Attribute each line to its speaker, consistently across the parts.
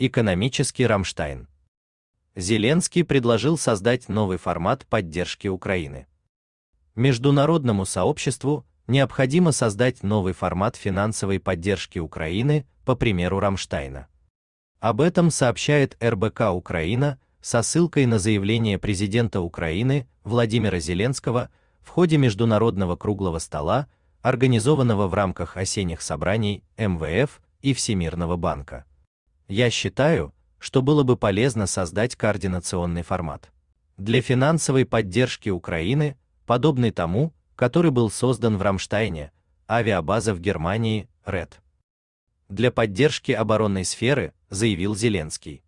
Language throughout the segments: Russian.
Speaker 1: Экономический Рамштайн. Зеленский предложил создать новый формат поддержки Украины. Международному сообществу необходимо создать новый формат финансовой поддержки Украины, по примеру Рамштайна. Об этом сообщает РБК Украина со ссылкой на заявление президента Украины Владимира Зеленского в ходе международного круглого стола, организованного в рамках осенних собраний МВФ и Всемирного банка. Я считаю, что было бы полезно создать координационный формат для финансовой поддержки Украины, подобный тому, который был создан в Рамштайне, авиабаза в Германии РЭД. Для поддержки оборонной сферы, заявил Зеленский.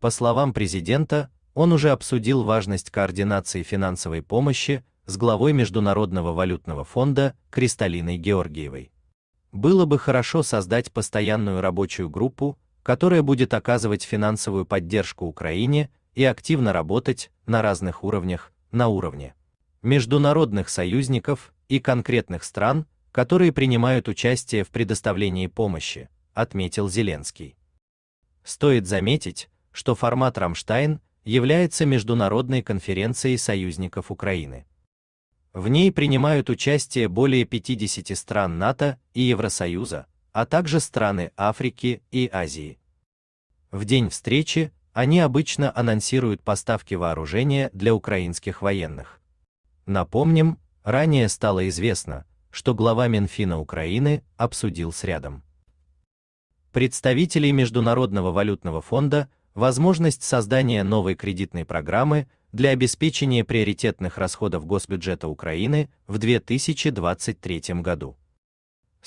Speaker 1: По словам президента, он уже обсудил важность координации финансовой помощи с главой Международного валютного фонда Кристалиной Георгиевой. Было бы хорошо создать постоянную рабочую группу которая будет оказывать финансовую поддержку Украине и активно работать на разных уровнях, на уровне международных союзников и конкретных стран, которые принимают участие в предоставлении помощи, отметил Зеленский. Стоит заметить, что формат Рамштайн является международной конференцией союзников Украины. В ней принимают участие более 50 стран НАТО и Евросоюза, а также страны Африки и Азии. В день встречи они обычно анонсируют поставки вооружения для украинских военных. Напомним, ранее стало известно, что глава Минфина Украины обсудил с рядом представителей Международного валютного фонда возможность создания новой кредитной программы для обеспечения приоритетных расходов госбюджета Украины в 2023 году.